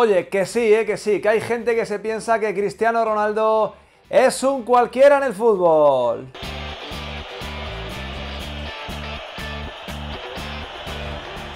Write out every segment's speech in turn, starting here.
Oye, que sí, eh, que sí, que hay gente que se piensa que Cristiano Ronaldo es un cualquiera en el fútbol.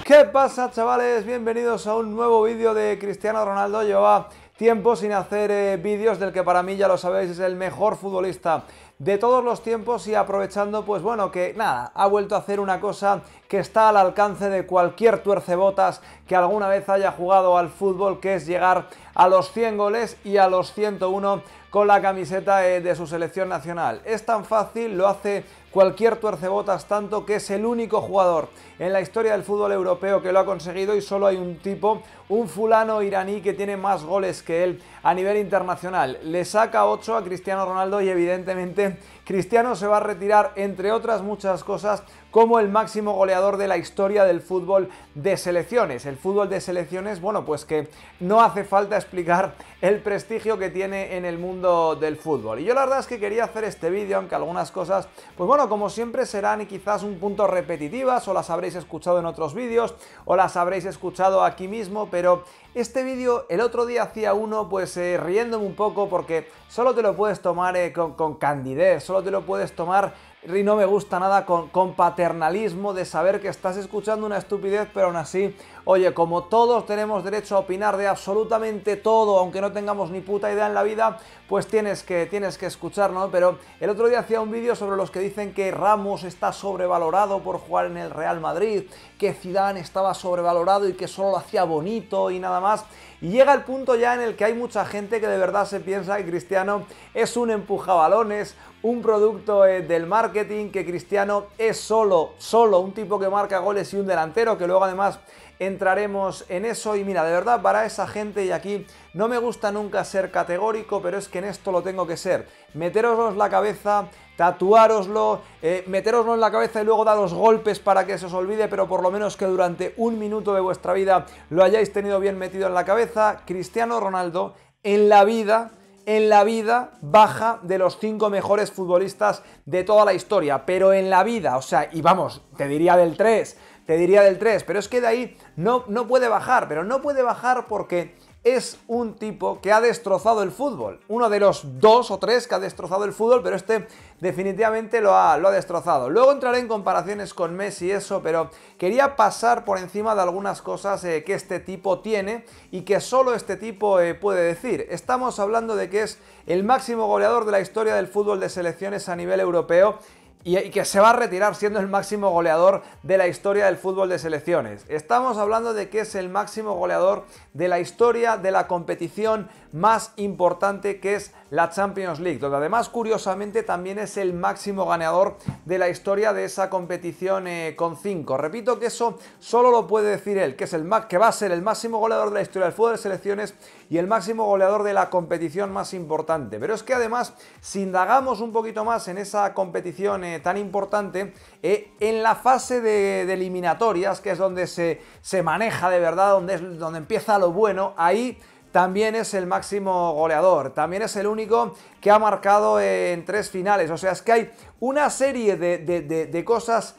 ¿Qué pasa chavales? Bienvenidos a un nuevo vídeo de Cristiano Ronaldo. Lleva tiempo sin hacer eh, vídeos del que para mí ya lo sabéis es el mejor futbolista de todos los tiempos y aprovechando, pues bueno, que nada, ha vuelto a hacer una cosa que está al alcance de cualquier tuercebotas que alguna vez haya jugado al fútbol, que es llegar a los 100 goles y a los 101 con la camiseta eh, de su selección nacional. Es tan fácil, lo hace cualquier tuercebotas tanto que es el único jugador en la historia del fútbol europeo que lo ha conseguido y solo hay un tipo, un fulano iraní que tiene más goles que él a nivel internacional. Le saca 8 a Cristiano Ronaldo y evidentemente Cristiano se va a retirar, entre otras muchas cosas, como el máximo goleador de la historia del fútbol de selecciones. El fútbol de selecciones, bueno, pues que no hace falta explicar el prestigio que tiene en el mundo del fútbol. Y yo la verdad es que quería hacer este vídeo, aunque algunas cosas, pues bueno, como siempre serán quizás un punto repetitivas, o las habréis escuchado en otros vídeos, o las habréis escuchado aquí mismo, pero este vídeo el otro día hacía uno pues eh, riéndome un poco porque solo te lo puedes tomar eh, con, candidez, solo te lo puedes tomar y no me gusta nada con, paternalismo de saber que estás escuchando una estupidez, pero aún así, oye, como todos tenemos derecho a opinar de absolutamente todo, aunque no tengamos ni puta idea en la vida, pues tienes que, tienes que ¿no? Pero el otro día hacía un vídeo sobre los que dicen que Ramos está sobrevalorado por jugar en el Real Madrid que Zidane estaba sobrevalorado y que solo lo hacía bonito y nada más. Y llega el punto ya en el que hay mucha gente que de verdad se piensa que Cristiano es un empujabalones, un producto eh, del marketing, que Cristiano es solo, solo un tipo que marca goles y un delantero, que luego además entraremos en eso y mira, de verdad para esa gente y aquí no me gusta nunca ser categórico, pero es que en esto lo tengo que ser. Meteroslo en la cabeza, tatuároslo, eh, meteroslo en la cabeza y luego daros golpes para que se os olvide, pero por lo menos que durante un minuto de vuestra vida lo hayáis tenido bien metido en la cabeza. Cristiano Ronaldo en la vida en la vida baja de los cinco mejores futbolistas de toda la historia, pero en la vida, o sea, y vamos, te diría del 3, te diría del 3, pero es que de ahí no, no puede bajar, pero no puede bajar porque es un tipo que ha destrozado el fútbol. Uno de los dos o tres que ha destrozado el fútbol, pero este definitivamente lo ha, lo ha, destrozado. Luego entraré en comparaciones con Messi y eso, pero quería pasar por encima de algunas cosas eh, que este tipo tiene y que solo este tipo eh, puede decir. Estamos hablando de que es el máximo goleador de la historia del fútbol de selecciones a nivel europeo y, que se va a retirar siendo el máximo goleador de la historia del fútbol de selecciones. Estamos hablando de que es el máximo goleador de la historia de la competición más importante que es la Champions League, donde además curiosamente también es el máximo ganador de la historia de esa competición eh, con 5. Repito que eso solo lo puede decir él, que, es el que va a ser el máximo goleador de la historia del fútbol de selecciones y el máximo goleador de la competición más importante. Pero es que además, si indagamos un poquito más en esa competición eh, tan importante, eh, en la fase de, eliminatorias, que es donde se, se maneja de verdad, donde, es, donde empieza lo bueno, ahí también es el máximo goleador, también es el único que ha marcado en tres finales. O sea, es que hay una serie de, cosas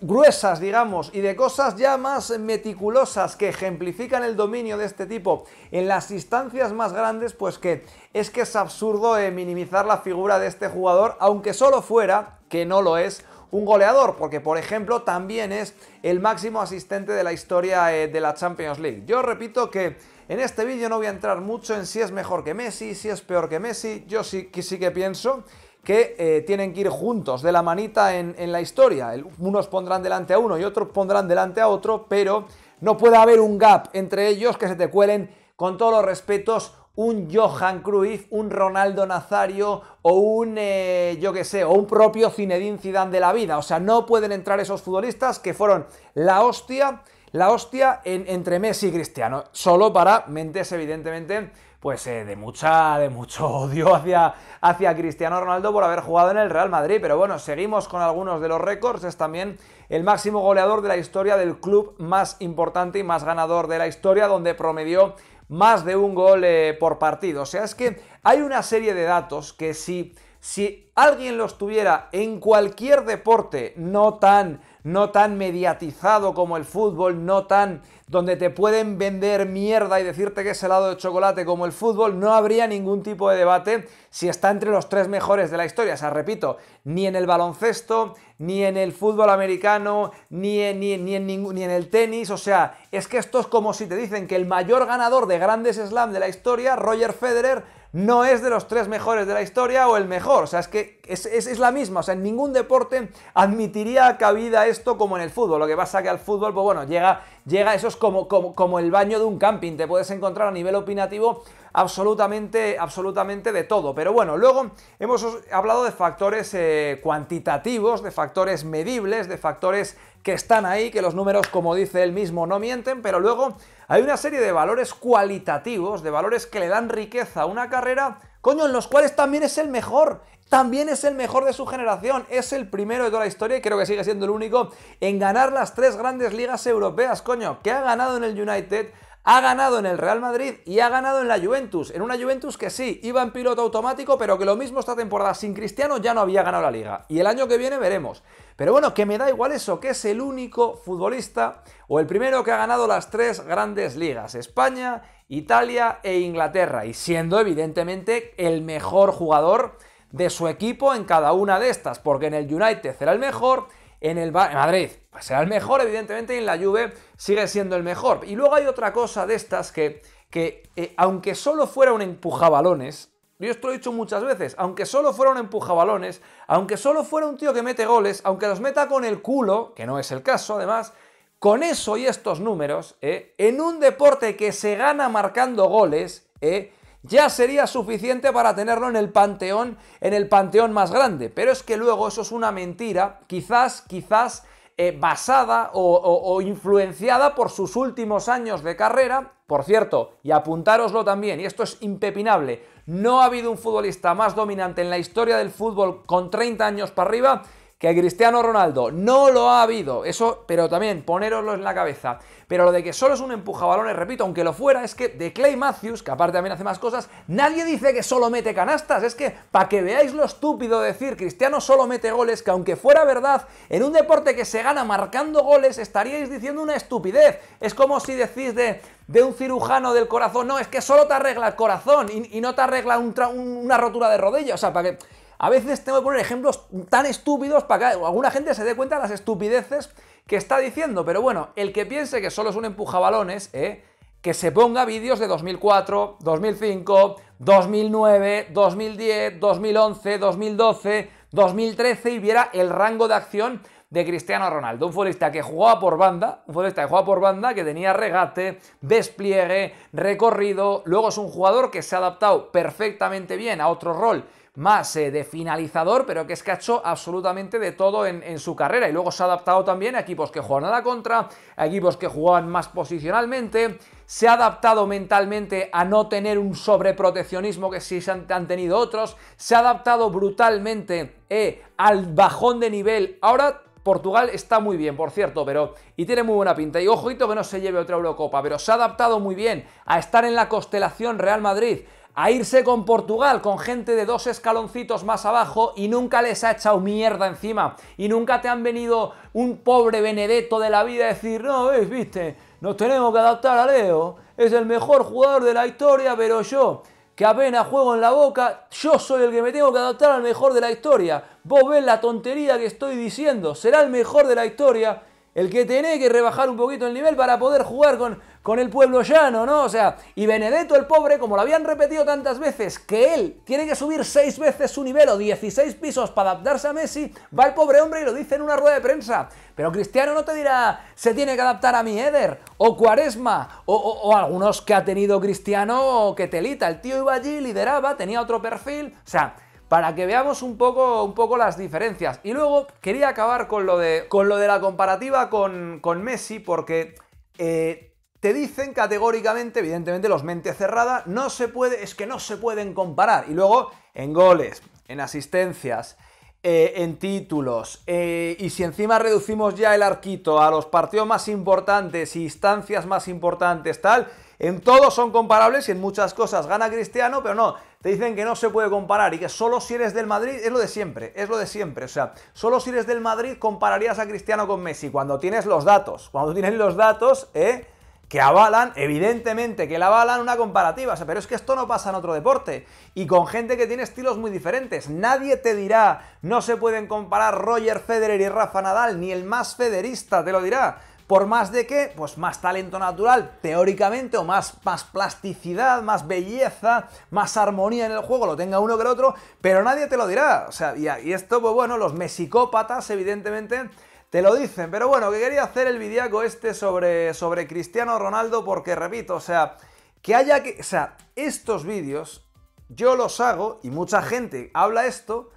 gruesas, digamos, y de cosas ya más meticulosas que ejemplifican el dominio de este tipo en las instancias más grandes, pues que es que es absurdo eh, minimizar la figura de este jugador, aunque solo fuera, que no lo es, un goleador, porque por ejemplo también es el máximo asistente de la historia eh, de la Champions League. Yo repito que en este vídeo no voy a entrar mucho en si es mejor que Messi, si es peor que Messi. Yo sí que, sí pienso que eh, tienen que ir juntos, de la manita en, la historia. unos pondrán delante a uno y otros pondrán delante a otro, pero no puede haber un gap entre ellos que se te cuelen, con todos los respetos, un Johan Cruyff, un Ronaldo Nazario o un, eh, yo qué sé, o un propio Zinedine Zidane de la vida. O sea, no pueden entrar esos futbolistas que fueron la hostia la hostia entre Messi y Cristiano, solo para mentes evidentemente pues eh, de mucha de mucho odio hacia, hacia Cristiano Ronaldo por haber jugado en el Real Madrid, pero bueno, seguimos con algunos de los récords, es también el máximo goleador de la historia del club más importante y más ganador de la historia donde promedió más de un gol eh, por partido. O sea, es que hay una serie de datos que si, si alguien los tuviera en cualquier deporte no tan no tan mediatizado como el fútbol, no tan donde te pueden vender mierda y decirte que es helado de chocolate como el fútbol, no habría ningún tipo de debate si está entre los tres mejores de la historia. O sea, repito, ni en el baloncesto, ni en el fútbol americano, ni en, ni, ni, en, ni en, el tenis. O sea, es que esto es como si te dicen que el mayor ganador de grandes slam de la historia, Roger Federer, no es de los tres mejores de la historia o el mejor. O sea, es que es, la misma. O sea, en ningún deporte admitiría cabida esto como en el fútbol. Lo que pasa que al fútbol, pues bueno, llega, llega eso es como, como, como el baño de un camping. Te puedes encontrar a nivel opinativo absolutamente, absolutamente de todo. Pero bueno, luego hemos hablado de factores eh, cuantitativos, de factores medibles, de factores que están ahí, que los números, como dice él mismo, no mienten, pero luego hay una serie de valores cualitativos, de valores que le dan riqueza a una carrera, coño, en los cuales también es el mejor, también es el mejor de su generación, es el primero de toda la historia y creo que sigue siendo el único en ganar las tres grandes ligas europeas, coño, que ha ganado en el United, ha ganado en el Real Madrid y ha ganado en la Juventus, en una Juventus que sí, iba en piloto automático, pero que lo mismo esta temporada sin Cristiano ya no había ganado la liga. Y el año que viene veremos. Pero bueno, que me da igual eso, que es el único futbolista o el primero que ha ganado las tres grandes ligas, España, Italia e Inglaterra, y siendo evidentemente el mejor jugador de su equipo en cada una de estas, porque en el United era el mejor, en el en Madrid pues será el mejor, evidentemente, y en la Juve sigue siendo el mejor. Y luego hay otra cosa de estas que, que eh, aunque solo fuera un empujabalones, yo esto lo he dicho muchas veces, aunque solo fuera un empujabalones, aunque solo fuera un tío que mete goles, aunque los meta con el culo, que no es el caso además, con eso y estos números, eh, en un deporte que se gana marcando goles, eh, ya sería suficiente para tenerlo en el panteón, en el panteón más grande. Pero es que luego eso es una mentira, quizás, quizás eh, basada o, o influenciada por sus últimos años de carrera. Por cierto, y apuntároslo también, y esto es impepinable, no ha habido un futbolista más dominante en la historia del fútbol con 30 años para arriba que Cristiano Ronaldo no lo ha habido, eso, pero también ponéroslo en la cabeza. Pero lo de que solo es un empujabalones, repito, aunque lo fuera, es que de Clay Matthews, que aparte también hace más cosas, nadie dice que solo mete canastas, es que para que veáis lo estúpido de decir Cristiano solo mete goles, que aunque fuera verdad, en un deporte que se gana marcando goles, estaríais diciendo una estupidez. Es como si decís de de un cirujano del corazón. No, es que solo te arregla el corazón y, no te arregla una rotura de rodilla. O sea, para que. A veces tengo que poner ejemplos tan estúpidos para que alguna gente se dé cuenta de las estupideces que está diciendo. Pero bueno, el que piense que solo es un empujabalones, ¿eh? que se ponga vídeos de 2004, 2005, 2009, 2010, 2011, 2012, 2013 y viera el rango de acción de Cristiano Ronaldo, un futbolista que jugaba por banda, un futbolista que jugaba por banda, que tenía regate, despliegue, recorrido, luego es un jugador que se ha adaptado perfectamente bien a otro rol más eh, de finalizador, pero que es que ha hecho absolutamente de todo en, su carrera. Y luego se ha adaptado también a equipos que juegan a la contra, a equipos que jugaban más posicionalmente. Se ha adaptado mentalmente a no tener un sobreproteccionismo que sí han, tenido otros. Se ha adaptado brutalmente eh, al bajón de nivel. Ahora Portugal está muy bien, por cierto, pero y tiene muy buena pinta. Y ojito que no se lleve otra Eurocopa, pero se ha adaptado muy bien a estar en la constelación Real Madrid, a irse con Portugal, con gente de dos escaloncitos más abajo y nunca les ha echado mierda encima y nunca te han venido un pobre Benedetto de la vida a decir, no, ves, viste, nos tenemos que adaptar a Leo, es el mejor jugador de la historia, pero yo, que apenas juego en la boca, yo soy el que me tengo que adaptar al mejor de la historia. Vos ves la tontería que estoy diciendo, será el mejor de la historia, el que tiene que rebajar un poquito el nivel para poder jugar con, con el pueblo llano, ¿no? O sea, y Benedetto el pobre, como lo habían repetido tantas veces, que él tiene que subir seis veces su nivel o 16 pisos para adaptarse a Messi, va el pobre hombre y lo dice en una rueda de prensa. Pero Cristiano no te dirá, se tiene que adaptar a mi Eder, o Cuaresma, o, o algunos que ha tenido Cristiano, o que telita, el tío iba allí, lideraba, tenía otro perfil, o sea para que veamos un poco, un poco las diferencias. Y luego quería acabar con lo de, la comparativa con, Messi, porque eh, te dicen categóricamente, evidentemente los mente cerrada, no se puede, es que no se pueden comparar. Y luego en goles, en asistencias, eh, en títulos, eh, y si encima reducimos ya el arquito a los partidos más importantes, instancias más importantes, tal en todo son comparables y en muchas cosas gana Cristiano, pero no, te dicen que no se puede comparar y que solo si eres del Madrid es lo de siempre, es lo de siempre. O sea, solo si eres del Madrid compararías a Cristiano con Messi cuando tienes los datos, cuando tienes los datos, ¿eh? que avalan, evidentemente que la avalan una comparativa, o sea, pero es que esto no pasa en otro deporte y con gente que tiene estilos muy diferentes. Nadie te dirá, no se pueden comparar Roger Federer y Rafa Nadal, ni el más federista te lo dirá por más de que, pues más talento natural, teóricamente, o más, más plasticidad, más belleza, más armonía en el juego, lo tenga uno que el otro, pero nadie te lo dirá. O sea, y, esto, pues bueno, los mesicópatas, evidentemente, te lo dicen. Pero bueno, que quería hacer el vidiaco este sobre, sobre Cristiano Ronaldo, porque repito, o sea, que haya que. O sea, estos vídeos yo los hago y mucha gente habla esto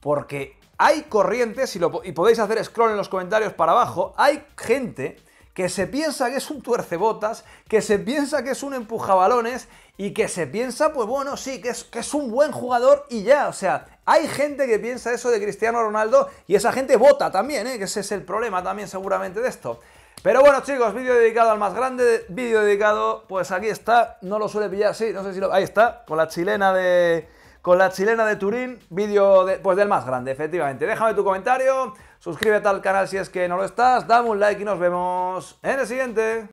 porque hay corrientes, y, lo, podéis hacer scroll en los comentarios para abajo, hay gente que se piensa que es un tuercebotas, que se piensa que es un empujabalones y que se piensa, pues bueno, sí, que es, es un buen jugador y ya. O sea, hay gente que piensa eso de Cristiano Ronaldo y esa gente vota también, ¿eh? que ese es el problema también seguramente de esto. Pero bueno, chicos, vídeo dedicado al más grande, vídeo dedicado, pues aquí está, no lo suele pillar, sí, no sé si lo... Ahí está, con la chilena de con la chilena de Turín, vídeo pues del más grande, efectivamente. Déjame tu comentario, suscríbete al canal si es que no lo estás, dame un like y nos vemos en el siguiente.